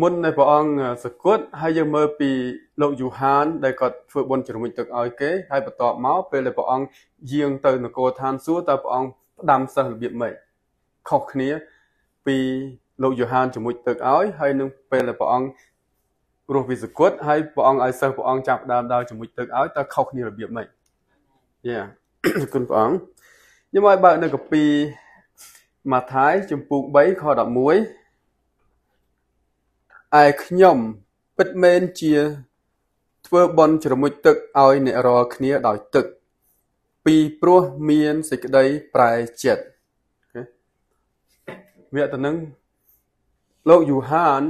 មុននៃព្រះអង្គសគត់ហើយយើងមើលពីលោកយូហានដែលគាត់ធ្វើបុណ្យជ្រមុជទឹកឲ្យគេហើយបន្ទាប់មកពេលដែលព្រះអង្គយាងទៅនគរឋានសួគ៌តើព្រះអង្គផ្ដាំសិស្សរបៀបម៉េចខុសគ្នាពីលោកយូហានជ្រមុជទឹកឲ្យហើយនឹងពេលដែលព្រះអង្គរស់ពីសគត់ហើយព្រះអង្គឲ្យសិស្សព្រះអង្គចាប់ដើមដល់ជ្រមុជទឹកឲ្យតើខុសគ្នារបៀបម៉េចយ៉ាអរគុណព្រះអង្គខ្ញុំឲ្យបើកនៅកាពីម៉ាថាយជំពូក3ខ11ឯខ្ញុំពិតមែនជា ធ្វើបុណ្យជ្រមុជទឹកឲ្យអ្នករាល់គ្នា ដោយទឹក ពីព្រោះមានសេចក្តីប្រែចិត្តវគ្គទៅនឹងលោកយូហាន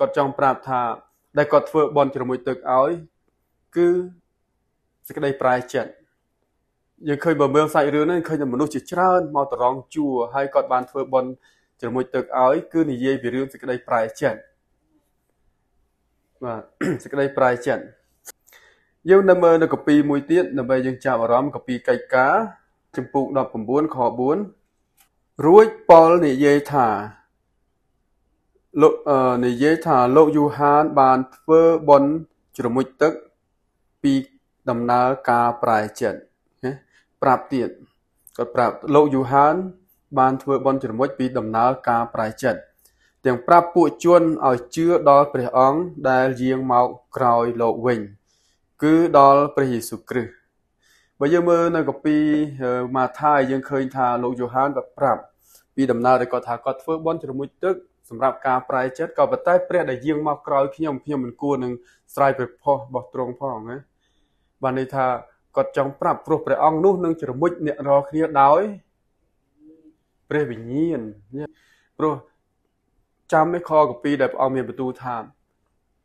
គាត់ចង់ប្រាប់ថាដែលគាត់ធ្វើបន់ជាមួយទឹកឲ្យ គឺសេចក្តីប្រែចិត្តយើងឃើញបើមើលសាច់រឿងហ្នឹងឃើញតែមនុស្សជាច្រើនមកតរងជួហើយគាត់បានធ្វើបន់ជាមួយទឹកឲ្យគឺនិយាយពីរឿងសេចក្តីប្រែចិត្តបាទសេចក្តីប្រាយចិត្តយើងនៅមើលនៅកពីមួយទៀតដើម្បីយើងចាប់អារម្មណ៍កពីកិច្ចការចំពុក19ខ4រួចប៉ុលនិយាយថាលោកនិយាយថាលោកយូហាន បានធ្វើបន់ជ្រមុជទឹក ពីដំណើរការប្រែចិត្តណាប្រាប់ទៀតគាត់ប្រាប់លោកយូហានបានធ្វើបន់ជ្រមុជពីដំណើរការប្រែចិត្តទាំងប្រាប់ពួកជនឲ្យជឿដល់ព្រះអង្គដែលយាងមកក្រោយលោកវិញ គឺដល់ព្រះយេស៊ូវគ្រីស្ទបើយើងមើលនៅកាពីម៉ាថាយយើងឃើញថាលោកយ៉ូហានក៏ប្រាប់ ពីដំណើរដែលគាត់ថាគាត់ធ្វើបន់ជាមួយទឹកសម្រាប់ការប្រែចិត្តក៏ប៉ុន្តែ ព្រះដែលយាងមកក្រោយខ្ញុំខ្ញុំមិនគួរនឹងស្រ័យព្រះផុសរបស់ទ្រង់ផងណាបានន័យថាគាត់ចង់ប្រាប់ព្រោះព្រះអង្គនោះនឹងជ្រមុជអ្នករាល់គ្នាដោយព្រះវិញ្ញាណព្រោះចាំឯខកពីដែលព្រះអង្គមានបន្ទូលថា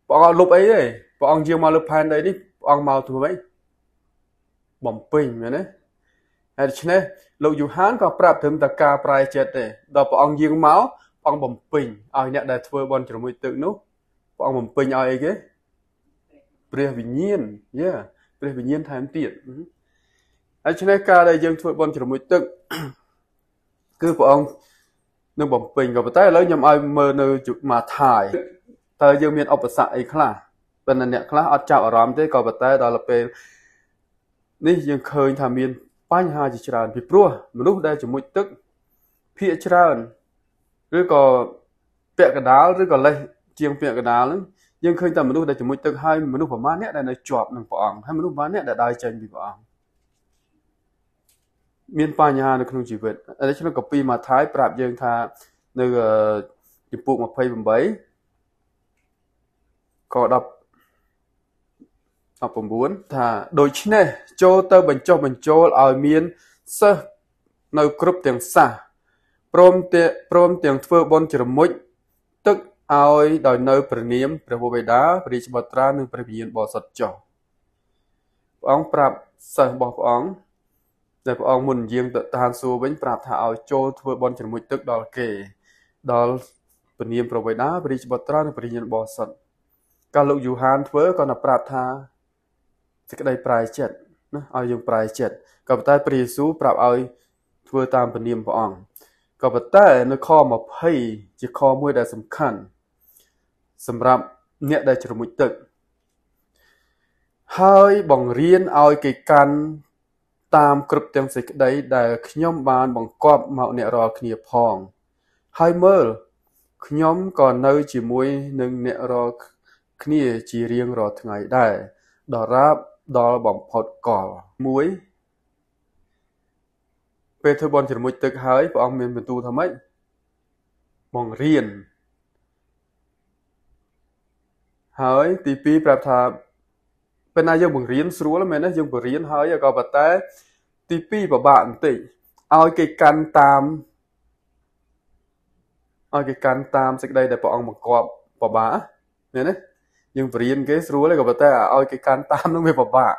ព្រះអង្គលុបអីទេព្រះអង្គយាងមកលើផែនដីនេះព្រះអង្គមកធ្វើអីបំពេញមែនទេហើយដូច្នេះលោកយូហានក៏ប្រាប់ត្រឹមតែការប្រែចិត្តទេដល់ព្រះអង្គយាងមកព្រះអង្គបំពេញឲ្យអ្នកដែលធ្វើបន់ជាមួយទឹកនោះព្រះអង្គបំពេញឲ្យអីគេព្រះវិញ្ញាណយេព្រះវិញ្ញាណថែមទៀតហើយដូច្នេះការដែលយើង ធ្វើបន់ជាមួយទឹកគឺព្រះអង្គនឹងបំពេញក៏ប៉ុន្តែឥឡូវខ្ញុំឲ្យមើលនៅមកថាយតើយើងមានឧបសគ្គអីខ្លះប៉ុន្តែអ្នកខ្លះអត់ចាប់អារម្មណ៍ទេក៏ប៉ុន្តែដល់ពេលនេះយើងឃើញថាមានបញ្ហាជាច្រើនពីព្រោះមនុស្សដែលជាមួយទឹកភាកច្រើនឬក៏ពាក់កដាលឬក៏លេះជាងពាក់កដាលហ្នឹងយើងឃើញតែមនុស្សដែលជាមួយទឹកហើយមនុស្សប្រមាណអ្នកដែលនៅជាប់នឹងព្រះអង្គហើយមនុស្សប្រមាណអ្នកដែលដើរចេញពីព្រះអង្គមានបញ្ហានៅក្នុងជីវិតដូច្នេះក៏ពីមកថៃប្រាប់យើងថានៅជំពូក28ក៏10 19ថា ដូច្នេះចូលទៅ បញ្ចុះបញ្ចូលឲ្យមានសិស្សនៅគ្រប់ទាំងសាសព្រមទាំងព្រមទាំង ធ្វើបុណ្យជ្រមុជទឹកឲ្យដោយនៅព្រះនាមព្រះវរបិតាព្រះរាជបុត្រានិងព្រះវិញ្ញាណបរិសុទ្ធចុះព្រះអង្គប្រាប់សិស្សរបស់ព្រះអង្គតែព្រះអង្គមុនយាងទៅតានសួរវិញប្រាប់ថាឲ្យចូលធ្វើបន់ជ្រមុជទឹកដល់គេ ដល់ពនាមប្រវេដាព្រះរាជបុត្រានិងព្រះញានបោសិទ្ធកាលលោកយូហានធ្វើក៏នៅប្រាប់ថាសេចក្តីប្រែចិត្តណាឲ្យយើងប្រែចិត្តក៏ប៉ុន្តែព្រះយេស៊ូវប្រាប់ឲ្យ ធ្វើតាមពនាមព្រះអង្គក៏ប៉ុន្តែនៅខ20ជាខមួយដែលសំខាន់សម្រាប់អ្នកដែលជ្រមុជទឹកហើយបង្រៀនឲ្យគេកាន់តាមគ្រប់ទាំងសេចក្តីដែលខ្ញុំបានបង្គាប់មកអ្នករាល់គ្នាផងហើយមើលខ្ញុំក៏នៅជាមួយនឹងអ្នករាល់គ្នាជារៀងរាល់ថ្ងៃដែរដរាបដល់បំផុតកល1ពេលធ្វើបន់ជ្រមុជទឹកហើយព្រះអង្គមានបន្ទូលថាម៉េចបង្រៀនហើយទី2ប្រាប់ថាពេលណាយើងបង្រៀនស្រួលមែនទេយើងបង្រៀនហើយក៏ប៉ុន្តែ ទី2ពិបាកបន្តិចឲ្យគេកាន់តាមឲ្យគេកាន់តាមសេចក្តីដែលព្រះអង្គបង្គាប់ពិបាកមែនទេយើងបរៀនគេ ស្រួលទេក៏ប៉ុន្តែឲ្យគេកាន់តាមនឹងវាពិបាក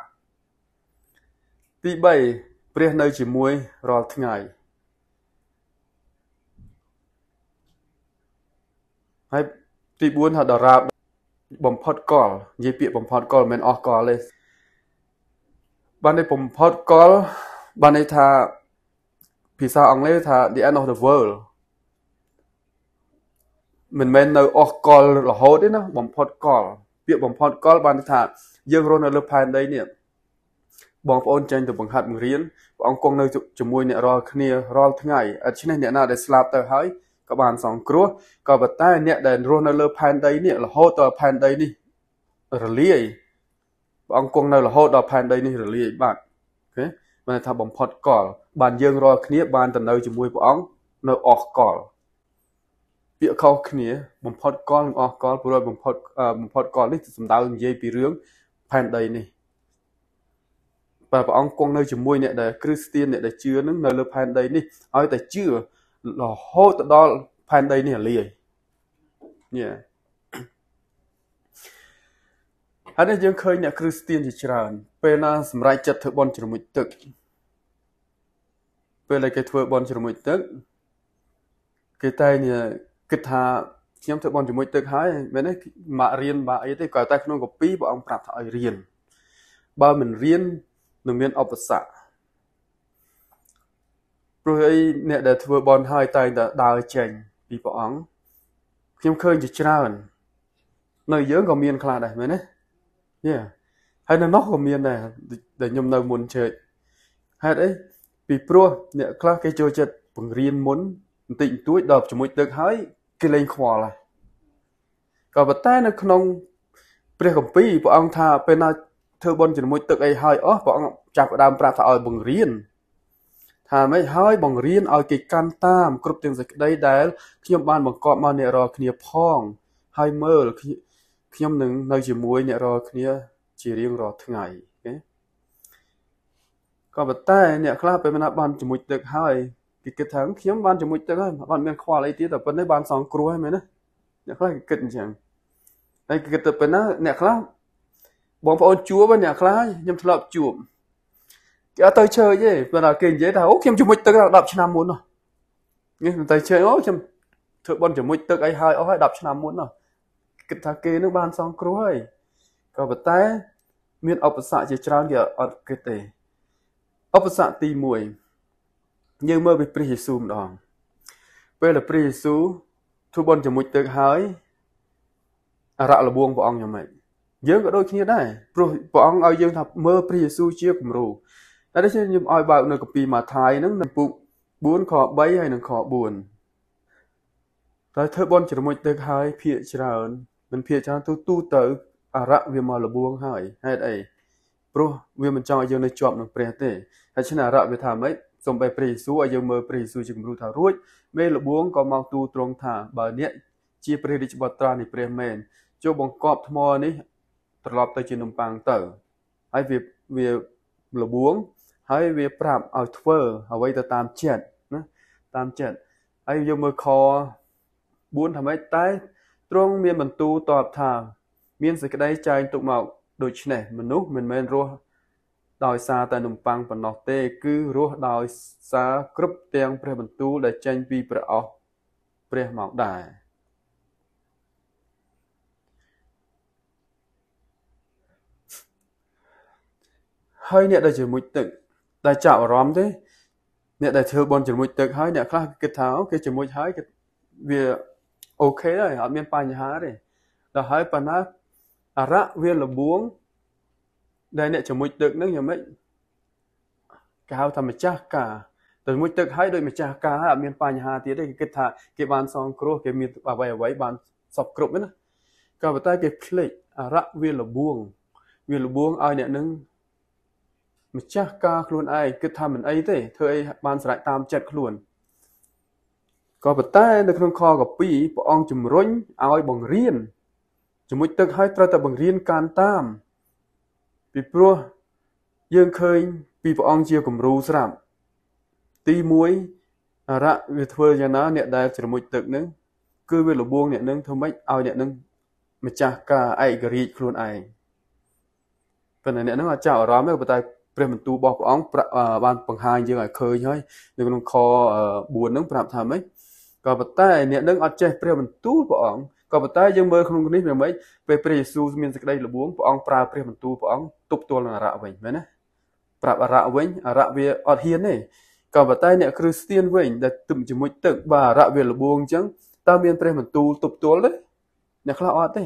ទី3ព្រះនៅជាមួយរាល់ថ្ងៃហើយទី4ថាដរាបបំផុតកលនិយាយពាក្យបំផុតកលមិនអស់កលទេបានន័យបំផុតកលបានន័យថាភាសាអង់គ្លេសថា the end of the world មិនមែននៅអស់កលរហូតទេណាបំផុតកលពាក្យបំផុតកលបានន័យថា យើងរស់នៅលើផែនដីនេះបងប្អូនចេញទៅបង្ហាត់បង្រៀនព្រះអង្គគង់នៅជាមួយអ្នករាល់គ្នារាល់ថ្ងៃឥតឆ្នេះអ្នកណាដែលស្លាប់ទៅហើយក៏បានសងគ្រោះក៏ប៉ុន្តែអ្នកដែលរស់នៅលើផែនដីនេះរហូតដល់ផែនដីនេះរលាយព្រះអង្គគង់នៅរហូតដល់ផែនដីនេះ រលាយបាទអូខេបានថាបំផុតកលបានយើងរាល់គ្នាបានទៅនៅជាមួយព្រះអង្គនៅអស់កលពាក្យខុសគ្នា បំផុតកលនិងអស់កលព្រោះបំផុតបំផុតកលនេះសំដៅនិយាយពីរឿងផែនដីនេះបើព្រះអង្គគង់នៅជាមួយអ្នកដែលគ្រីស្ទានអ្នកដែលជឿនឹងនៅលើផែនដីនេះឲ្យតែជឿរហូតទៅដល់ផែនដីនេះលាយនេះហើយនេះយើងឃើញអ្នកគ្រីស្ទានជាច្រើន ពេលណាសម្រេចចិត្តធ្វើបន់ជ្រមុជទឹកពេលដែលគេធ្វើបន់ជ្រមុជទឹកគេតែងគិតថាខ្ញុំធ្វើបន់ជ្រមុជទឹកហើយមែនទេមករៀនបាក់អីទេគាត់តែក្នុងកពីព្រះអង្គប្រាប់ថាឲ្យរៀនបើមិនរៀននឹងមានឧបសគ្គព្រោះអីអ្នកដែលធ្វើបន់ហើយតែងតែដើរចេញពីព្រះអង្គខ្ញុំឃើញជាច្រើន នៅយើងក៏មានខ្លះដែរមែនទេយេហើយនៅនោះក៏មានដែរដែលខ្ញុំនៅមុនជើចហេតុអីពីព្រោះអ្នក ខ្លះគេចូលចិត្តបង្រៀនមុនបន្តិចបន្តួចដល់ជាមួយទឹកហើយគេលែងខ្វល់ហើយក៏ប៉ុន្តែនៅក្នុង ព្រះគម្ពីរព្រះអង្គថា ពេលណាធ្វើបន់ជាមួយទឹកអីហើយអស់ព្រះអង្គចាប់ផ្ដើមប្រាប់ថាឲ្យបង្រៀនថាម៉េចហើយបង្រៀនឲ្យ គេកាន់តាមគ្រប់ទាំងសេចក្តីដែលខ្ញុំបានបង្កប់មកអ្នករាល់គ្នាផងហើយមើលខ្ញុំនឹងនៅ ជាមួយ អ្នករាល់គ្នា ជារៀងរាល់ថ្ងៃណាក៏ប៉ុន្តែអ្នកខ្លះពេលណាបានជាមួយទឹកហើយគេគិតថាខ្ញុំបានជាមួយទឹកហើយអត់មានខ្វល់អីទៀតតែប៉ុណ្្នេះបានសងគ្រោះហើយមែនណាអ្នកខ្លះគេគិតអញ្ចឹងហើយគេគិតទៅប៉ុណ្ណាអ្នកខ្លះបងប្អូនជួបអ្នកខ្លះខ្ញុំធ្លាប់ជួបគេអត់ទៅជើញទេប៉ុន្តែគេនិយាយថាអូខ្ញុំជំមុជទឹកដល់10ឆ្នាំមុននោះនេះមិនទៅជើញអូខ្ញុំធ្វើបន់ជំមុជទឹកអីហើយអស់ហើយ10ឆ្នាំមុននោះគិតថាគេនឹងបានសងគ្រោះហើយក៏ប៉ុន្តែ មានឧបសគ្គជាច្រើនគេអត់គិតទេឧបសគ្គទី1យើងមើលពីព្រះយេស៊ូវម្ដង ពេលដែលព្រះយេស៊ូវធ្វើបន់ជំមុជទឹកហើយអរៈលបួងព្រះអង្គយ៉ាងម៉េចយើងក៏ដូចគ្នាដែរព្រោះព្រះអង្គឲ្យយើងថាមើលព្រះយេស៊ូវជាគំរូតែដូច្នេះខ្ញុំឲ្យបើកនៅកពីម៉ាថាយហ្នឹងនៅពុក4ខ3ហើយនិងខ4តែធ្វើបនជាមួយទឹកហើយភាកច្រើនមិនភាកច្រើនទូទូទៅអរៈវាមកលបួងហើយហេតុអីព្រោះវាមិនចង់ឲ្យយើងនៅជាប់នឹងព្រះទេដូច្នេះអរៈវាថាម៉េចសូមបែព្រះយេស៊ូវឲ្យយើងមើលព្រះយេស៊ូវជាគំរូថារួចមេលបួងក៏មកទូទ្រង់ថាបើអ្នក ជាព្រះរាជបុត្រានៃព្រះមែនចូលបង្កប់ថ្មនេះ ត្រឡប់ទៅជានំប៉័ងទៅហើយវាវាលបួងហើយវាប្រាប់ឲ្យធ្វើអ្វីទៅតាមចិត្តណាតាមចិត្តហើយយើងមើលខ4ថាម៉េចតែទ្រង់មាន បន្ទូលតបថាមានសេចក្តីចែងទុកមកដូច្នេះមនុស្សមិនមែនរស់ដោយសារតែ នំប៉័ងប៉ុណ្ណោះទេ គឺរស់ដោយសារគ្រប់ទាំងព្រះបន្ទូលដែលចេញពីព្រះអស់ព្រះមកដែរហើយអ្នកដែលជាមួយទឹកដែលចាប់អារម្មណ៍ទេ អ្នកដែលធ្វើបនជាមួយទឹកហើយអ្នកខ្លះគិតថាអូគេជាមួយហើយគេវាអូខេហើយអត់មានបញ្ហាទេដល់ហើយប៉ុន្តែអរៈវាលបួងដែលអ្នកជាមួយទឹកនឹងយ៉ាងម៉េចគេហៅថាម្ចាស់ការតែមួយទឹកហើយដោយម្ចាស់ការហើយអត់មានបញ្ហាទៀតទេគេគិតថា គេបានសងគ្រោះគេមានអ្វីអ្វីបានសពគ្រប់ហ្នឹងណាក៏ប៉ុន្តែគេភ្លេចអរៈវាលបួង វាលបួងឲ្យអ្នកនឹងម្ចាស់ការខ្លួនឯងគិតថាមិនអីទេធ្វើអីបានស្រេចតាមចិត្តខ្លួនក៏ប៉ុន្តែនៅក្នុងខកពីព្រះអង្គជំរុញឲ្យបង្រៀនជាមួយទឹកឲ្យត្រូវតែបង្រៀនការតាម ពីព្រោះយើងឃើញពីព្រះអង្គជាគំរូស្រាប់ទី1អរៈវាធ្វើយ៉ាងណាអ្នកដែលជ្រមុជទឹកនឹង គឺវាលបួងអ្នកនឹងធ្វើម៉េចឲ្យអ្នកនឹងម្ចាស់ការឯករាជ្យខ្លួនឯងប៉ុន្តែអ្នកនឹងអាចចាប់អារម្មណ៍ទេប៉ុន្តែព្រះបន្ទូលរបស់ព្រះអង្គបានបង្ហាញយើងឲ្យឃើញហើយនៅក្នុងខ4ហ្នឹងប្រាប់ថាម៉េចក៏ប៉ុន្តែ អ្នកនឹងអត់ចេះព្រះបន្ទូលព្រះអង្គក៏ប៉ុន្តែយើងមើលក្នុងនេះមិនម៉េចពេលព្រះយេស៊ូវមានសេចក្តីល្បួងព្រះអង្គប្រើព្រះបន្ទូលព្រះអង្គទប់ទល់នឹងអរៈវិញមែនណាប្រាប់អរៈវិញអរៈវាអត់ហ៊ានទេក៏ប៉ុន្តែអ្នកគ្រីស្ទានវិញ ដែលទឹមជាមួយទឹកបាទអរៈវាល្បួងអញ្ចឹងតើមានព្រះបន្ទូលទប់ទល់ទេអ្នកខ្លះអត់ទេ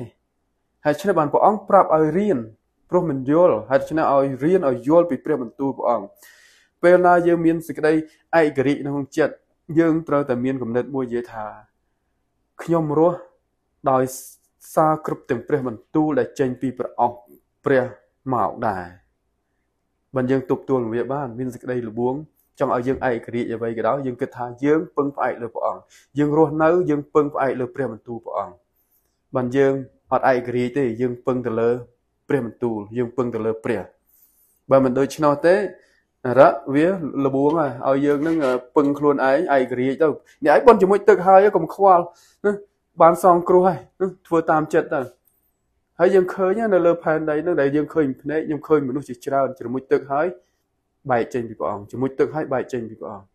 ហើយឆ្នេះបានព្រះអង្គប្រាប់ឲ្យរៀនព្រោះមិនយល់ហើយដូច្នេះឲ្យរៀនឲ្យយល់ពីព្រះបន្ទូលព្រះអង្គពេលណាយើងមានសេចក្តីឯករាជ្យក្នុងចិត្តយើងត្រូវតែមានគំនិតមួយនិយាយថាខ្ញុំរស់ដោយសារគ្រប់ទាំងព្រះបន្ទូលដែលចេញពីព្រះអង្គព្រះមកដែរបើយើងទប់ទល់វាបានមានសេចក្តីល្បួងចង់ឲ្យយើងឯករាជ្យអ្វីក៏ដោយយើងគិតថាយើងពឹងផ្អែកលើព្រះអង្គយើងរស់នៅ យើងពឹងផ្អែកលើព្រះបន្ទូលព្រះអង្គបើយើងអត់ឯករាជ្យទេយើងពឹងទៅលើព្រះបន្ទូលយើងពឹងទៅលើព្រះបើមិនដូច្នោះទេអរៈវាលបួងឲ្យយើងនឹងពឹងខ្លួនឯងឯករាជ្យទៅអ្នកឯងបន់ជាមួយទឹកហើយកុំខ្វល់បានសងគ្រោះហើយធ្វើតាមចិត្តទៅហើយយើងឃើញនៅលើផែនដីនឹងដែលយើងឃើញភ្នែកខ្ញុំឃើញមនុស្សជាច្រើនជាមួយទឹកហើយបែកចេញពីព្រះអង្គជាមួយទឹកហើយបែកចេញពីព្រះអង្គ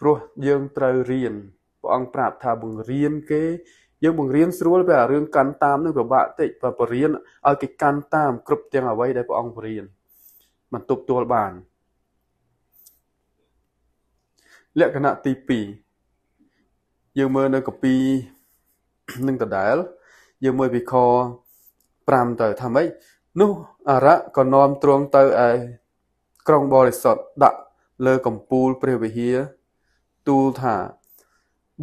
ព្រោះយើងត្រូវរៀនព្រះអង្គប្រាប់ថាបង្រៀនគេយើងបង្រៀនស្រួលពីអារឿងកាន់តាមនឹងពិបាកតិចបើបរៀនឲ្យគេកាន់តាមគ្រប់ទាំងអ្វីដែលព្រះអង្គបរៀនមិនទប់ទល់បាន លក្ខណៈទី2យើងមើលនៅកពីនឹងដដែល យើងមើលពីខ5ទៅថាម៉េចនោះអរៈក៏នាំទ្រង់ទៅឯក្រុងបរិសុទ្ធដាក់លើកំពូលព្រះវិហារទូលថា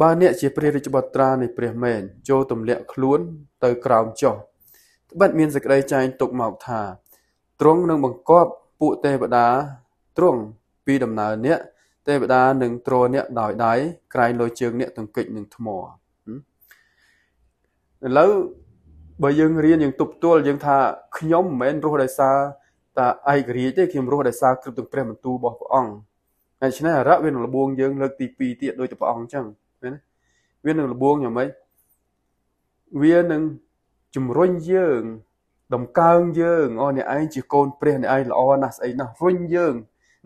បើអ្នកជាព្រះរាជបុត្រានៃព្រះមែនចូលទម្លាក់ខ្លួនទៅក្រោមចុះត្បិតមានសេចក្តីចែងទុកមកថាទ្រង់នឹងបង្កប់ពួកទេវតាទ្រង់ពីដំណើរអ្នក ទេវតានឹងទ្រអ្នកដោយដៃក្រែងលើជើងអ្នកទង្គិចនឹងថ្មឥឡូវបើយើងរៀនយើងទប់ទល់យើងថាខ្ញុំមិនមែនរស់ដោយសារតែឯករាជ្យទេខ្ញុំរស់ដោយសារគ្រឹបទាំងព្រះបន្ទូលរបស់ព្រះអង្គដូច្នេះអរិយវានឹងលបួងយើងលើកទី2ទៀតដោយតែព្រះអង្គអញ្ចឹងមែនវានឹងលបួងយ៉ាងម៉េចវានឹងជំរុញយើងដំកើងយើងអូអ្នកឯងជាកូន ព្រះអ្នកឯងល្អណាស់ស្អីណាស់រុញយើង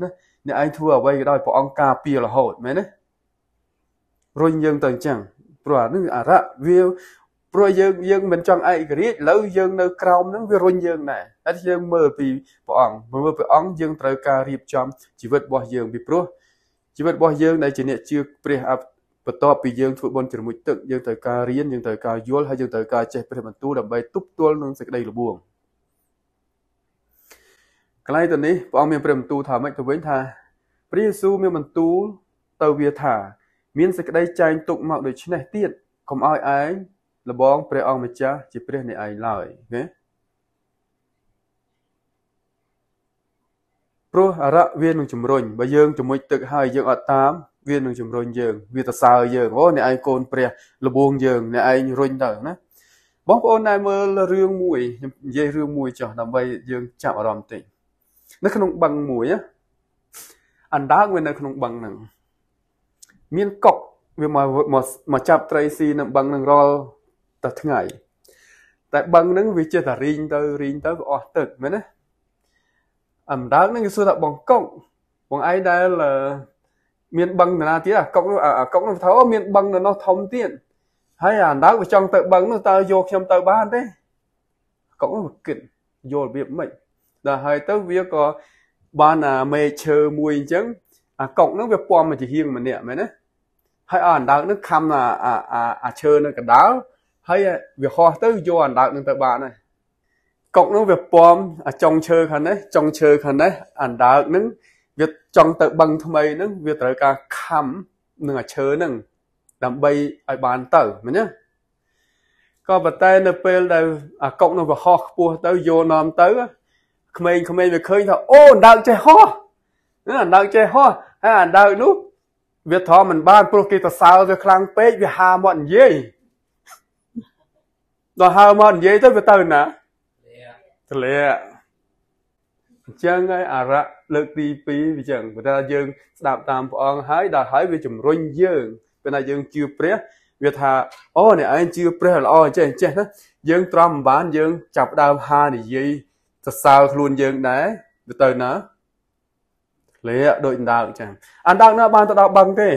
ណាអ្នកឯងធ្វើអ្វីក៏ដោយព្រះអង្គការពាររហូតមែនទេរុញយើងទៅអញ្ចឹងព្រោះអានឹងអរៈវាព្រោះយើងយើងមិនចង់ឯករាជ្យលើយើងនៅក្រោមនឹងវារុញយើងដែរតែយើងមើលពីព្រះអង្គមើលព្រះអង្គយើងត្រូវការរៀបចំជីវិតរបស់យើងពីព្រោះជីវិតរបស់យើងដែលជាអ្នកជឿព្រះបន្ទាប់ពីយើងធ្វើបុណ្យជ្រមុជទឹកយើងត្រូវការរៀនយើងត្រូវការយល់ហើយយើងត្រូវការចេះព្រះបន្ទូលដើម្បីទប់ទល់នឹងសេចក្តីល្បួងកន្លែងទៅនេះព្រះអង្គមានព្រះបន្ទូលថាម៉េចទៅវិញថា ព្រះយេស៊ូវមានបន្ទូលទៅវាថា មានសេចក្តីចែងទុកមកដូចនេះទៀតកុំឲ្យឯងលបងព្រះអង្គម្ចាស់ជាព្រះនៃឯងឡើយណាព្រោះអរៈវានឹងជំរុញបើយើងជំរុញទឹកហើយយើងអត់តាមវានឹងជំរុញយើងវាទៅសើយើងអូអ្នកឯងកូនព្រះលបួងយើងអ្នកឯងរុញទៅណាបងប្អូនណែមើលរឿងមួយខ្ញុំនិយាយរឿងមួយចុះដើម្បីយើងចាប់អារម្មណ៍តិចនៅក្នុងបឹងមួយអណ្ដើកវានៅក្នុងបឹងហ្នឹងមានកុកវាមកមកចាប់ត្រីស៊ីនៅបឹងហ្នឹងរាល់តែថ្ងៃតែបឹងហ្នឹងវាចេះតែរីងទៅរីងទៅវាអស់ទឹកមែនណាអណ្ដើកហ្នឹងគេសួរថាបងកុកបងឯងដែលមានបឹងណាទៀតអាកុកនោះអាកុកនោះថាមានបឹងនៅនោះធំទៀតហើយអាដៅវាចង់ទៅបឹងនោះតើយកខ្ញុំទៅបានទេកុកនោះគិតយល់វាមិនដល់ហើយទៅវាក៏បានអាមេឈើមួយអញ្ចឹងអាកុកនោះវាពំមកជាហៀងម្នាក់មែនទេហើយអាដៅនោះខំអាអាឈើនៅកណ្ដាលហើយវាហោះទៅយកអាដៅនោះទៅបានហើយកុកនោះវាពំអាចុងឈើខាងនេះចុងឈើខាងនេះអាដៅនោះវាចង់ទៅបឹងថ្មីហ្នឹងវាត្រូវការខំនឹងអាឈើហ្នឹងដើម្បីឲ្យបានទៅមែនទេក៏ប៉ុន្តែនៅពេលដែលអាកុកនោះវាហោះខ្ពស់ទៅយកនាំទៅក្មេងៗវាឃើញថាអូអណ្ដើកចេះហោះអណ្ដើកចេះហោះហើយអណ្ដើកនោះវាធំមិនបាន ព្រោះគេសរសើរវាខ្លាំងពេកវាហាមកនិយាយដល់ហើមកនិយាយទៅវាទៅណាទលាអញ្ចឹងហើយអរៈលើកទី2វាចឹងព្រោះថាយើងស្ដាប់តាមព្រះអង្គហើយដល់ហើយវាជំរុញយើងពេលណាយើងជឿព្រះ វាថាអូអ្នកឯងជឿព្រះល្អចេះចេះណាយើង ត្រាំមិនបានយើង ចាប់ដើមហានិយាយសរសើរខ្លួនយើងដែរទៅទៅណាលាដូចដើកចឹងអាដើកណាបានទៅដល់បឹងទេ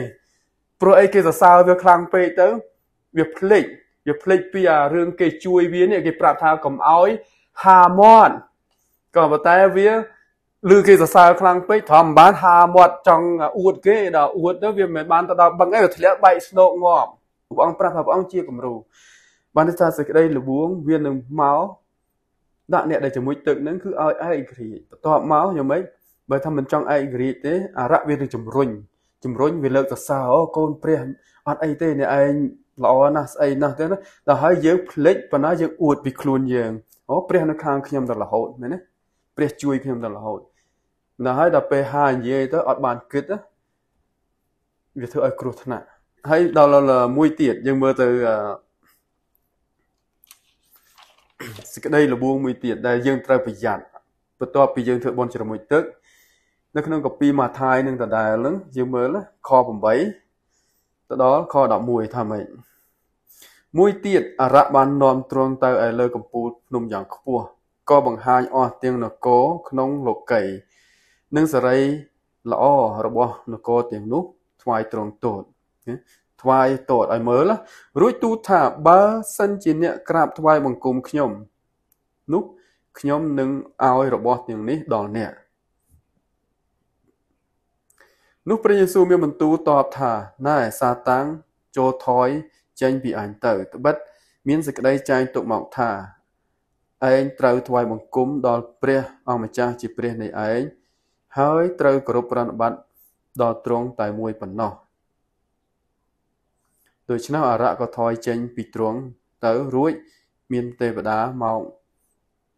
ព្រោះអីគេសរសើរវាខ្លាំងពេកទៅវាភ្លេចវាភ្លេចពីអារឿងគេជួយវានេះគេប្រាប់ថាកុំអោយហាមាត់ក៏ប៉ុន្តែវាឬគេសរសើរខ្លាំងពេកធម្មបានហាមាត់ចង់អួតគេដល់អួតទៅវាមិនបានទៅដល់បឹងឯងវាធ្លាក់បែកស្ដោកងាប់ព្រះអង្គប្រាប់ថាព្រះអង្គជាគំរូបានថាសេចក្តីល្បួងវានឹងមកដាក់អ្នកដែលជាមួយទឹកនឹងគឺឲ្យឯករាជ្យបន្ទាប់មកយ៉ាងម៉េចបើថាមិនចង់ឯករាជ្យទេអរៈវានឹងជំរុញជំរុញវាលើកសរសើរអូកូនព្រះអត់អីទេអ្នកឯងល្អណាស់ស្អីណាស់ទៅណាដល់ហើយយើងភ្លេចប៉ុន្តែយើងអួតពីខ្លួនយើងអូព្រះនៅខាងខ្ញុំដល់រហូតមែនទេព្រះជួយខ្ញុំដល់រហូតម្ដងហើយដល់ពេលហានិយាយទៅអត់បានគិតវាធ្វើឲ្យគ្រោះថ្នាក់ហើយដល់មួយទៀតយើងមើលទៅសេចក្តីលបួងមួយទៀតដែលយើងត្រូវប្រយ័ត្នបន្ទាប់ពីយើងធ្វើបន់ជ្រមុជទឹកនៅក្នុងកពីម៉ាថាយនឹងដដែលហ្នឹងយើងមើលខ8ទៅដល់ខ11ថាម៉េចមួយទៀតអរៈបាននាំទ្រង់ទៅឲ្យលើកំពូលភ្នំយ៉ាងខ្ពស់ក៏បង្ហាញអស់ទាំងនគរក្នុងលោកីយ៍និងសេរីល្អរបស់នគរទាំងនោះ ថ្វាយត្រង់ទតថ្វាយទតឲ្យមើល រួចទូតថាបើសិនជាអ្នកក្រាបថ្វាយបង្គំខ្ញុំនោះខ្ញុំនឹងឲ្យរបស់ទាំងនេះដល់អ្នកនោះព្រះយេស៊ូវមានបន្ទូលតបថាណែសាតាំងចូលថយ ចេញពីអញទៅត្បិតមានសេចក្តីចែងទុកមកថាឯងត្រូវថ្វាយបង្គំដល់ព្រះអង្គម្ចាស់ជាព្រះ នៃឯងហើយត្រូវគោរពប្រណិប័តដល់ទ្រង់តែមួយប៉ុណ្ណោះដូច្នោះអរៈក៏ថយចេញពីទ្រង់ទៅរួចមានទេវតាមក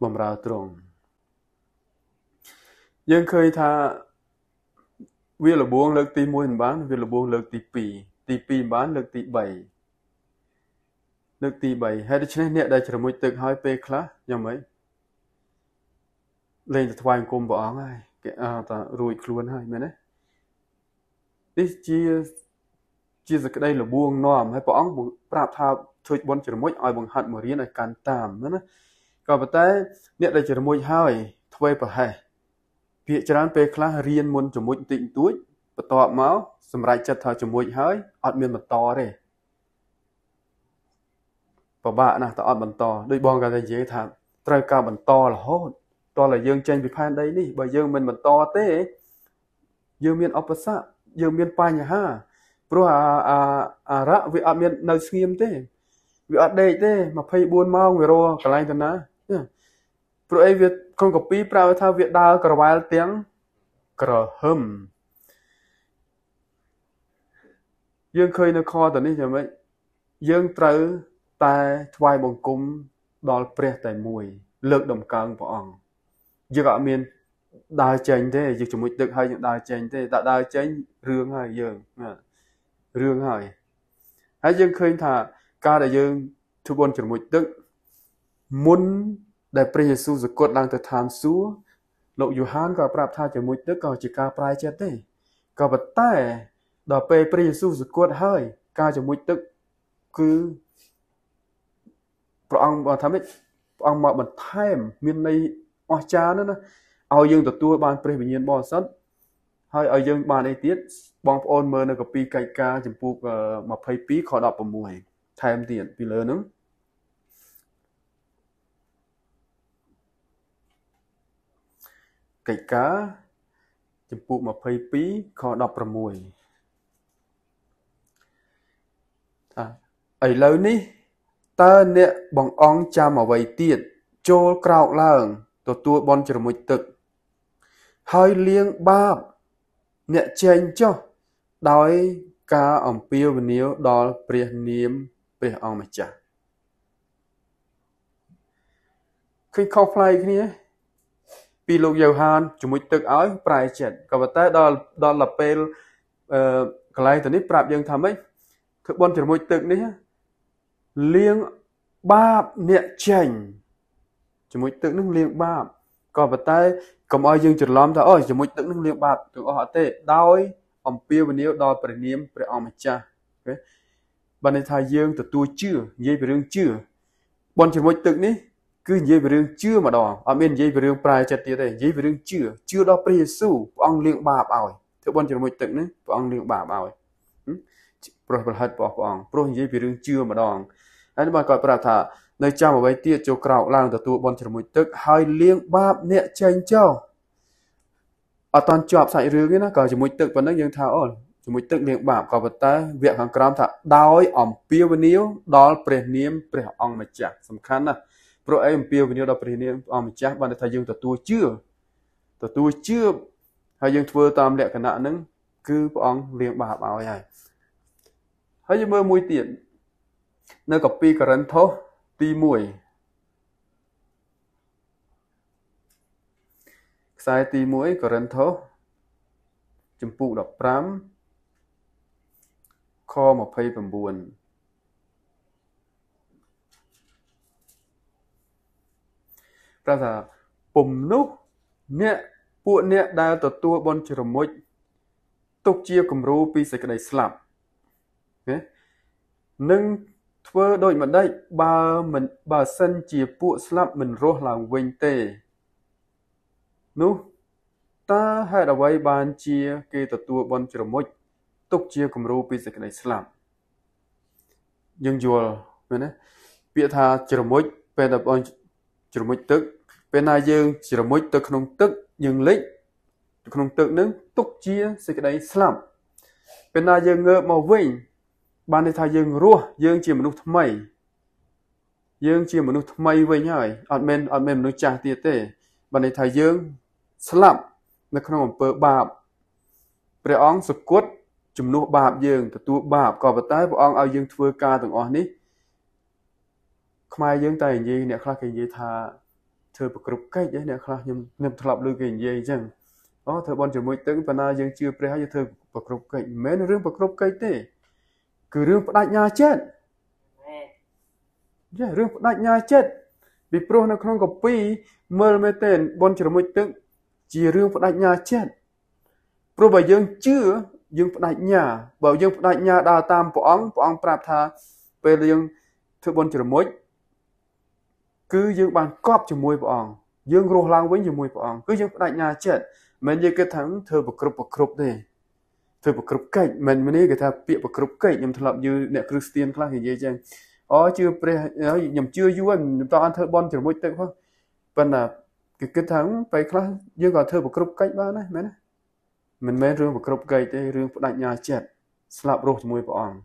បំរើទ្រង់យើងឃើញថាវាលបួងលើកទី1មិនបានវាលបួងលើកទី2ទី2មិនបាន លើកទី3លើកទី3ហើយដូច្នេះអ្នកដែលជ្រមុជទឹកហើយ ពេលខ្លះយ៉ាងម៉េចលេងទៅថ្វាយអង្គមព្រះអង្គហើយគេអើតារួចខ្លួនហើយមែនទេនេះជាជាសក្តីលបួងនាំហើយព្រះអង្គប្រាប់ថាធ្វើបុណ្យជ្រមុជឲ្យបង្ហាត់មករៀនឲ្យកាន់តាមមែនណាក៏ប៉ុន្តែអ្នក ដែលជ្រមុជហើយធ្វើប្រហែសភាកច្រើន ពេលខ្លះរៀនមុនជ្រមុជបន្តិចបន្តួចបន្ទាប់មកសម្រេចចិត្តថាជ្រមុជហើយអត់មានបន្តទេពិបាកណាស់តើអត់បន្តដូចបងក៏តែនិយាយថាត្រូវការបន្តរហូតតតែយើងចេញពីផែនដីនេះ បើយើងមិនបន្តទេ យើងមានឧបសគ្គយើងមានបញ្ហាព្រោះអាអាអារៈវាអត់មាន នៅស្ងៀមទេវាអត់ដេកទេ24ម៉ោងវារស់កន្លែងទៅណាព្រោះអីវាក្នុងកពី ប្រាប់ថាវាដើរក្រវ៉ាល់ទាំងក្រហឹមយើងឃើញនៅខតនេះយ៉ាងម៉េចយើងត្រូវតែថ្វាយបង្គំដល់ ព្រះតែមួយ លើកដំកើងព្រះអង្គយើងអត់មានដើរចេញទេយើងជាមួយទឹកហើយយើងដើរចេញទេតែដើរចេញរឿងហើយយើងរឿងហើយហើយយើងឃើញថាការដែលយើងធ្វើបុណ្យជាមួយទឹកមុនដែលព្រះយេស៊ូវសគត់ឡើងទៅឋានសួគ៌លោកយូហានក៏ប្រាប់ថាជាមួយទឹកក៏ជាការប្រែចិត្តទេក៏ប៉ុន្តែដល់ពេលព្រះយេស៊ូវសគត់ហើយ ការជាមួយទឹកគឺព្រះអង្គថាម៉េចព្រះអង្គមកបន្ថែមមានន័យអស្ចារ្យណាស់ណាឲ្យយើងទទួលបានព្រះវិញ្ញាណបរិសុទ្ធហើយឲ្យយើង បានអីទៀតបងប្អូនមើលនៅកពីកិច្ចការចម្ពោះ22ខ16ថែមទៀតពីលើហ្នឹងកិច្ចការចម្ពោះ22ខ16ថាឥឡូវនេះតើអ្នកបងអង្គចាំអ្វីទៀតចូលក្រោកឡើងទទួលបនជ្រមុជទឹកហើយលៀងបាបអ្នកចែងចោះដោយការអំពាវនាវដល់ព្រះនាមព្រះអង្គម្ចាស់ឃើញខុសផ្លៃគ្នា ពីលោកយ៉ូហានជាមួយទឹកឲ្យប្រែចិត្តក៏ប៉ុន្តែដល់ដល់ទៅពេលអឺកន្លែងទៅនេះប្រាប់យើងថាម៉េចធ្វើបន់ជាមួយទឹកនេះលៀងបាបអ្នកចេញជាមួយទឹកនឹងលាងបាបក៏ប៉ុន្តែកុំឲ្យយើងច្រឡំថាអូជាមួយទឹកនឹងលាងបាបទាំងអស់អត់ទេដោយអំពាវនាវដល់ព្រះនាមព្រះអង្គម្ចាស់អូខេបានន័យថាយើងទទួលជឿនិយាយពីរឿងជឿបនជាមួយទឹកនេះគឺនិយាយពីរឿងជឿម្ដងអត់មាននិយាយពីរឿងប្រែចិត្តទៀតទេនិយាយពីរឿងជឿជឿដល់ព្រះយេស៊ូវព្រះអង្គលាងបាបឲ្យធ្វើបនជាមួយទឹកនេះព្រះអង្គលាងបាបឲ្យព្រោះប្រហិតរបស់ព្រះអង្គព្រោះនិយាយពីរឿងជឿម្ដងហើយបើគាត់ប្រាប់ថានៅចាំអ្វីទៀតចូលក្រោកឡើងទទួលបន់ជ្រមុជទឹក ហើយលាងបាបអ្នកចេញចោលអត់តន់ជាប់សាច់រឿងទេណាក៏ជាមួយទឹកប៉ុណ្ណឹងយើងថាអូជាមួយទឹកលាងបាបក៏ប៉ុន្តែវគ្គខាងក្រោមថាដោយអំពាវនាវដល់ព្រះនាមព្រះអង្គម្ចាស់សំខាន់ណាស់ព្រោះអីអំពាវនាវដល់ព្រះនាមអង្គម្ចាស់បានថាយើងទទួលជឿទទួលជឿហើយយើងធ្វើតាមលក្ខណៈហ្នឹងគឺព្រះអង្គលាងបាបឲ្យហើយហើយយើងមើលមួយទៀតនៅកពីករិនថូសទី1ខ្សែទី1កូរិនថូសចំពុក15ខ29ប្រាប់ថាពុំនោះអ្នកពួកអ្នកដែលទទួលបនជ្រមុជទុកជាគំរូពីសេចក្តីស្លាប់ណានឹងធ្វើដូចម្ដេចបើមិនបើសិនជាពួកស្លាប់មិនរស់ឡើងវិញទេនោះតើហេតុអ្វីបានជាគេទទួលបន់ជ្រមុជទុកជាគំរូពីសេចក្តីស្លាប់យើងយល់មែនទេពាក្យថាជ្រមុជពេលដែលបងជ្រមុជទឹក ពេលណាយើងជ្រមុជទៅក្នុងទឹកយើងលិចទៅក្នុងទឹកនឹងទុកជាសេចក្តីស្លាប់ពេលណាយើងងើបមកវិញបានន័យថាយើងរស់យើង ជាមនុស្សថ្មីយើងជាមនុស្សថ្មីវិញហើយអត់មែនអត់មែនមនុស្សចាស់ទៀតទេបានន័យថាយើងស្លាប់ នៅក្នុងអំពើបាបព្រះអង្គសគត់ជំនួសបាបយើងទទួលបាបក៏ប៉ុន្តែព្រះអង្គឲ្យយើងធ្វើការទាំងអស់នេះខ្មែរយើងតែនិយាយអ្នកខ្លះគេនិយាយថាធ្វើប្រគ្រប់កិច្ចឯអ្នកខ្លះខ្ញុំខ្ញុំធ្លាប់ឮគេនិយាយអញ្ចឹងអូធ្វើបន់ជាមួយទឹកបណ្ណាយើងជឿព្រះហើយយើងធ្វើប្រគ្រប់កិច្ចមិនមែនរឿងប្រគ្រប់កិច្ចទេគឺរឿងបដិញ្ញាចិត្តយេរឿងបដិញ្ញាចិត្តពីព្រោះនៅក្នុងកពីមើលមែនទេបនជ្រមុជទឹកជារឿងបដិញ្ញាចិត្តព្រោះបើយើងជឿយើងបដិញ្ញាបើយើងបដិញ្ញាដើរតាមព្រះអង្គព្រះអង្គប្រាប់ថាពេលយើងធ្វើបនជ្រមុជគឺយើងបានកប់ជាមួយព្រះអង្គយើងរស់ឡើងវិញជាមួយព្រះអង្គគឺយើងបដិញ្ញាចិត្តមិននិយាយគេថាធ្វើប្រគ្រប់ប្រគ្រប់ទេធ្វើប្រគ្រប់កិច្ចមិនមនីគេថាពាក្យប្រគ្រប់កិច្ចខ្ញុំធ្លាប់យឺអ្នកគ្រីស្ទានខ្លះនិយាយចឹងអូជឿព្រះហើយខ្ញុំជឿយូរហើយខ្ញុំតអត់ធ្វើបន់ជ្រមុជទឹកហោះប៉ុន្តែគេគិតថាពេលខ្លះយើងក៏ធ្វើប្រគ្រប់កិច្ចបានដែរមែនទេមិនមែនរឿងប្រគ្រប់កិច្ចទេរឿងផ្ដាច់ញាចិត្តស្លាប់រស់ជាមួយព្រះអង្គ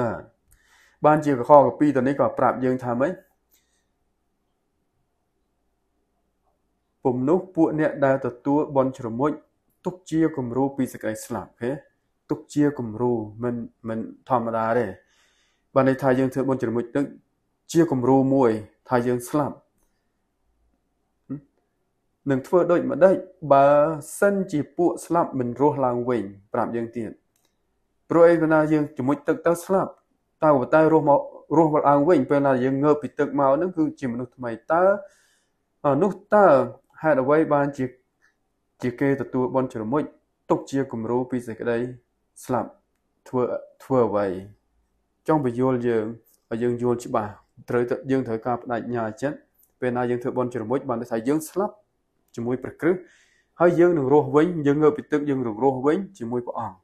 បាទបានជាកខកពីតនេះក៏ប្រាប់យើងថាម៉េចពុំនោះពួកអ្នកដែលទទួលបនជ្រមុជទុកជាគំរូពីសេចក្តីស្លាប់ទេទុកជាគំរូមិនមិនធម្មតាទេបើន័យថាយើងធ្វើបុណ្យជាមួយទឹកជាគំរូមួយថាយើងស្លាប់នឹងធ្វើដូចម្ដេចបើសិនជាពួកស្លាប់មិនរស់ឡើងវិញ ប្រាប់យើងទៀតព្រោះអីពេលណាយើងជាមួយទឹកទៅស្លាប់តើបើតើរស់មករស់ឡើងវិញពេលណាយើងងើបពីទឹកមកហ្នឹងគឺជាមនុស្សថ្មីតើនោះតើហេតុអ្វីបានជាជាគេទទួលបន់ជ្រមុជទុកជាគំរូពីសេចក្តីស្លាប់ធ្វើធ្វើអ្វីចង់បញ្យល់យើងឲ្យយើងយល់ច្បាស់ត្រូវយើងត្រូវការបដិញ្ញាចិត្តពេលណាយើងធ្វើបន់ជ្រមុជបានន័យថាយើងស្លាប់ជាមួយព្រះគ្រឹះហើយយើងនឹងរស់វិញយើងងើបពីទឹកយើងនឹងរស់វិញជាមួយព្រះអង្គ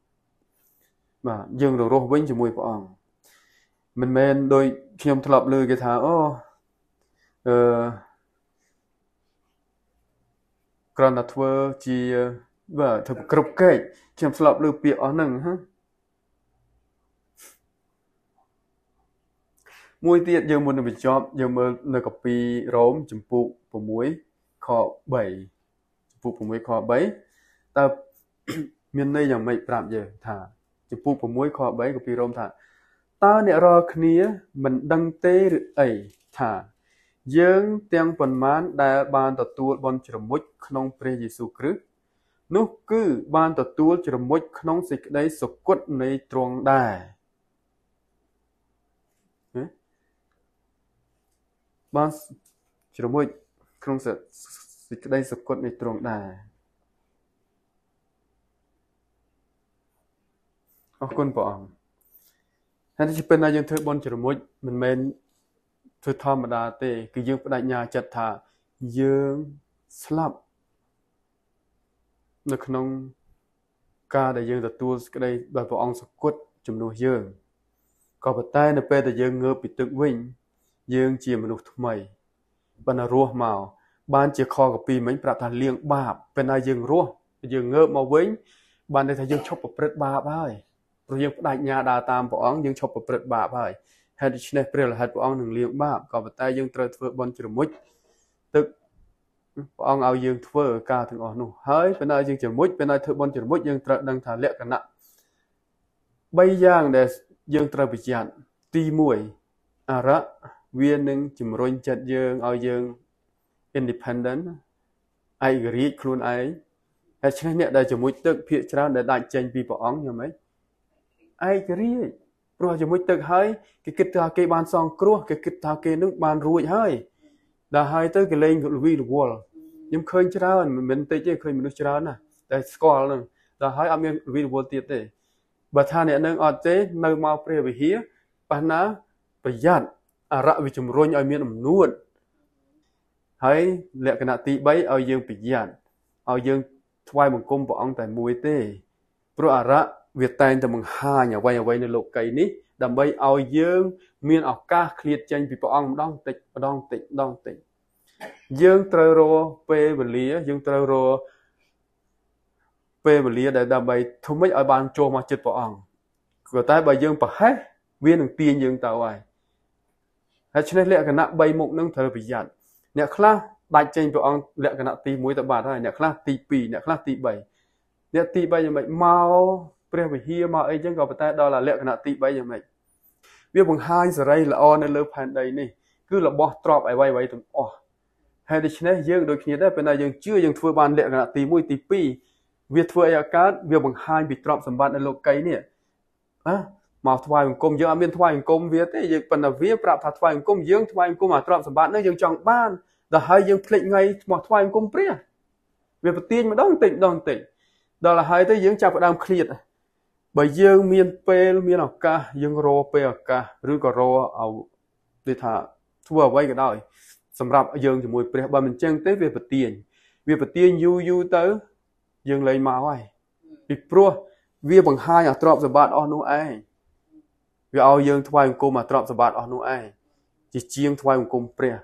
បាទយើងនឹងរស់វិញជាមួយព្រះអង្គមិនមែនដោយខ្ញុំធ្លាប់លើគេថាអូអឺគ្រាន់តែធ្វើជាបាទធ្វើគ្រប់កែកខ្ញុំស្លាប់លើពាក្យអស់ហ្នឹងហ៎មួយទៀតយើងមុននឹងបញ្ចប់យើងមើលនៅកាពីរ៉ូមចំពុក6ខ3ចំពុក6ខ3តើមានន័យយ៉ាងម៉េចប្រាប់យើងថាចំពុក6ខ3កាពីរ៉ូមថាតើអ្នករាល់គ្នាមិនដឹងទេឬអីថាយើងទាំងប៉ុន្មានដែលបានទទួលបន់ជ្រមុជក្នុង ព្រះយេស៊ូវគ្រីស្ទនោះគឺបានទទួលជ្រមុជក្នុងសេចក្តីសុគតនៃទ្រង់ដែរបានជ្រមុជក្នុងសេចក្តីសុគតនៃទ្រង់ដែរអរគុណព្រះអង្គហើយជាពេលណាយើងធ្វើបន់ជ្រមុជមិនមែនធ្វើធម្មតាទេគឺយើងបដិញ្ញាចិត្តថាយើងស្លាប់នៅក្នុងការដែលយើងទទួលសេចក្តីដោយព្រះអង្គសគត់ជំនួសយើងក៏ប៉ុន្តែ នៅពេលដែលយើងងើបពីទឹកវិញ យើងជាមនុស្សថ្មីបានរស់មកបានជាខកពីមិញប្រាប់ថាលៀងបាបពេលណាយើងរស់យើងងើបមកវិញបានន័យថាយើងឈប់ប្រព្រឹត្តបាបហើយព្រោះយើងបដិញ្ញាដើរតាមព្រះអង្គយើងឈប់ប្រព្រឹត្តបាបហើយហេតុដូច្នេះព្រះរហិតព្រះអង្គនឹងលាង បាបក៏ប៉ុន្តែយើងត្រូវធ្វើបន់ជ្រមុជទឹកព្រះអង្គឲ្យយើងធ្វើការទាំងអស់នោះហើយពេលណាយើងជ្រមុជពេលណាធ្វើបន់ជ្រមុជយើងត្រូវដឹងថាលក្ខណៈ3យ៉ាងដែលយើងត្រូវប្រយ័ត្នទី1អរៈវានឹងជំរុញចិត្តយើងឲ្យយើង independent ឯករាជ្យខ្លួនឯងហើយឆ្នេះអ្នកដែលជាមួយទឹក ភាកច្រើនដែលដាច់ចេញពីព្រះអង្គយ៉ាងម៉េចឯករាជ្យព្រោះជាមួយទឹកហើយគេគិតថាគេបានសងគ្រោះគេគិតថាគេនឹងបានរួចហើយដល់ហើយទៅគេលេងវិលវល់ខ្ញុំឃើញច្រើនមិនមែនតិចទេឃើញមនុស្សច្រើនណាស់តែស្គាល់នឹងដល់ហើយអត់មានវិលវល់ទៀតទេបើថាអ្នកនឹងអត់ទេនៅមកព្រះវិហារប៉ះណាប្រយ័ត្នអរៈវាជំរុញឲ្យមានអំនួតហើយលក្ខណៈទី3ឲ្យយើងប្រយ័ត្នឲ្យយើង ថ្វាយបង្គំព្រះអង្គតែមួយទេព្រោះអរៈវាតែងតែបង្ហាញអ្វីអ្វីនៅលោកីនេះដើម្បីឲ្យយើងមានឱកាសឃ្លាតចេញពីព្រះអង្គម្ដងតិចម្ដងតិចម្ដងតិចយើងត្រូវរពេលវេលាយើងត្រូវរពេលវេលាដែលដើម្បីធ្វើម៉េចឲ្យបានចូលមកចិត្តព្រះអង្គព្រោះតែបើយើងប្រហែសវានឹងទាញយើងទៅហើយដូច្នេះលក្ខណៈ3មុខនឹងត្រូវប្រយ័ត្នអ្នកខ្លះដាច់ចេញព្រះអង្គលក្ខណៈទី1ទៅបាត់ហើយអ្នកខ្លះទី2អ្នកខ្លះទី3អ្នកទី3យ៉ាងម៉េចមកព្រះវិហារមកអីចឹងក៏ប៉ុន្តែដល់លក្ខណៈទី3យ៉ាងម៉េចវាបង្ហាញសេរីល្អនៅលើផែនដីនេះគឺរបស់ទ្របអ្វីៗទាំងអស់ហើយដូច្នេះយើងដូចគ្នាដែរពេលណាយើងជឿយើងធ្វើបានលក្ខណៈទី1ទី2វាធ្វើឲ្យកើតវាបង្ហាញពីទ្រព្យសម្បត្តិនៅលោកីនេះអើមកថ្វាយបង្គំយើងអត់មានថ្វាយបង្គំវាទេយើងប៉ុន្តែវាប្រាប់ថាថ្វាយបង្គំយើងថ្វាយបង្គំអាទ្រព្យសម្បត្តិនោះយើងចង់បានដល់ហើយយើងភ្លេចថ្ងៃមកថ្វាយបង្គំព្រះវាប្រទៀងម្ដងតិចម្ដងតិចដល់ហើយទៅយើងចាប់ផ្ដើមឃ្លាតបើយើងមានពេលមានឱកាសយើងរកពេលឱកាសឬក៏រកឲ្យនិយាយថាធ្វើអ្វីក៏ដោយ សម្រាប់យើងជាមួយ ព្រះបើមិនចឹងទេវាប្រទាញវាប្រទាញយូរយូរទៅយើងលែងមកហើយពីព្រោះវាបង្ហាញអាទ្រព្យសម្បត្តិអស់នោះឯងវាឲ្យយើងថ្វាយអង្គមអាទ្រព្យសម្បត្តិអស់នោះឯងជាជាងថ្វាយអង្គមព្រះ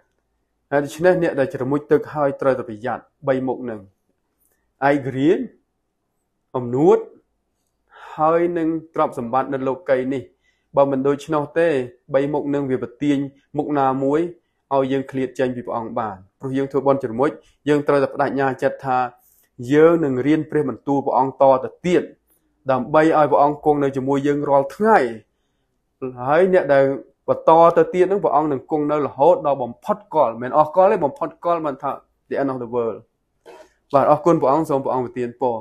ហើយដូច្នេះអ្នកដែលជ្រមុជទឹកហើយត្រូវតែប្រយ័ត្ន៣មុខនឹងឯករាជ្យអំនួតហើយនឹងទ្រព្យសម្បត្តិនៅលោកីនេះបើមិនដូច្នោះទេ បីមុខនឹងវាប្រទាញមុខណាមួយឲ្យយើងឃ្លាតចេញពីព្រះអង្គបានព្រោះយើងធ្វើបន់ជ្រមុជយើងត្រូវតែបដិញ្ញាចិត្តថាយើងនឹងរៀនព្រះបន្ទូលព្រះអង្គតទៅទៀតដើម្បីឲ្យព្រះអង្គគង់នៅជាមួយយើងរាល់ថ្ងៃហើយអ្នកដែលបន្តទៅទៀតនឹងព្រះអង្គនឹងគង់នៅរហូតដល់បំផុតកលមិនអស់កលទេបំផុតកលមិនថា the end of the world បាទអរគុណព្រះអង្គសូមព្រះអង្គប្រទានពរ